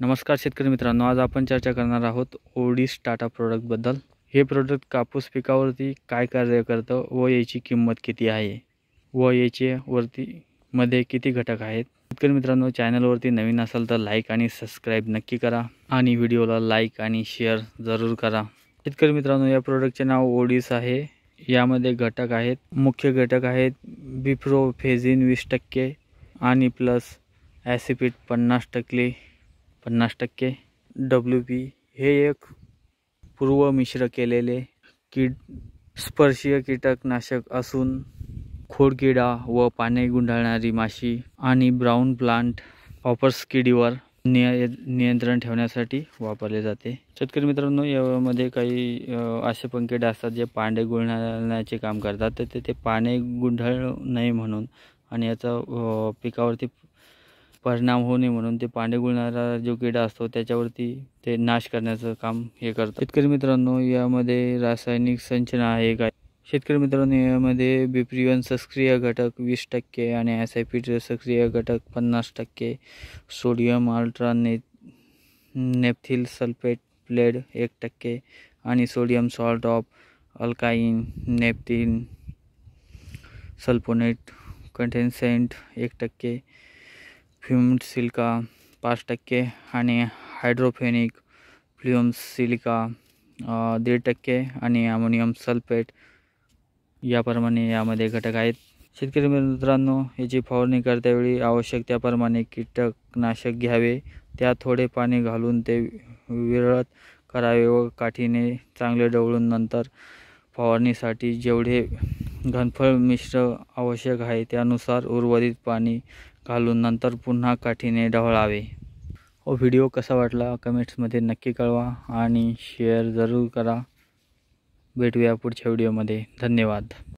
नमस्कार शेतकरी मित्रांनो आज आपण चर्चा करणार आहोत ओडिस टाटा प्रोडक्टबद्दल हे प्रोडक्ट कापूस पिकावरती काय कार्य करतं व याची किंमत किती आहे व याचे वरती मध्ये किती घटक आहेत शेतकरी मित्रांनो चॅनलवरती नवीन असाल तर लाईक आणि सबस्क्राईब नक्की करा आणि व्हिडिओला लाईक आणि शेअर जरूर करा शेतकरी मित्रांनो या प्रोडक्टचे नाव ओडिस आहे यामध्ये घटक आहेत मुख्य घटक आहेत बिफ्रो फेझिन वीस टक्के आणि प्लस ॲसिपीट पन्नास टक्के पन्नास टक्के डब्ल्यू बी हे एक पूर्व मिश्र केलेले कीड स्पर्शीय कीटकनाशक असून खोडकिडा व पाने गुंडाळणारी माशी आणि ब्राऊन प्लांट पॉपर्स किडीवर निय नियंत्रण ठेवण्यासाठी वापरले जाते शेतकरी मित्रांनो यामध्ये काही असे पंखेडे असतात जे पांडे गुंडाळण्याचे काम करतात तर ते, पाने गुंढाळ नाही म्हणून आणि याचा पिकावरती परिणाम होऊ नये म्हणून ते पांढे गुळणारा जो किडा असतो त्याच्यावरती ते नाश करण्याचं काम हे करतात शेतकरी मित्रांनो यामध्ये रासायनिक संचना आहे काय शेतकरी मित्रांनो यामध्ये बिप्रिवन सक्रिय घटक वीस टक्के आणि एस आय पी सक्रिय घटक पन्नास टक्के सोडियम अल्ट्रा ने नेप्थिल सल्फेट ब्लेड एक टक्के आणि sodium salt of alkyne naphthene sulphonate condensate एक टक्के फ्युम्ड सिलिका पाच टक्के आणि हायड्रोफेनिक फ्ल्युम सिलिका दीड टक्के आणि अमोनियम सल्फेट याप्रमाणे यामध्ये घटक आहेत शेतकरी मित्रांनो याची फवारणी करत्यावेळी आवश्यक त्याप्रमाणे कीटकनाशक घ्यावे त्यात थोडे पाणी घालून ते विरळत करावे व काठीने चांगले डवळून नंतर फवारणीसाठी जेवढे घनफळ मिश्र आवश्यक आहे त्यानुसार उर्वरित पाणी घालून नंतर पुन्हा काठीने ढवळावे हो व्हिडिओ कसा वाटला कमेंट्समध्ये नक्की कळवा आणि शेअर जरूर करा भेटूया पुढच्या व्हिडिओमध्ये धन्यवाद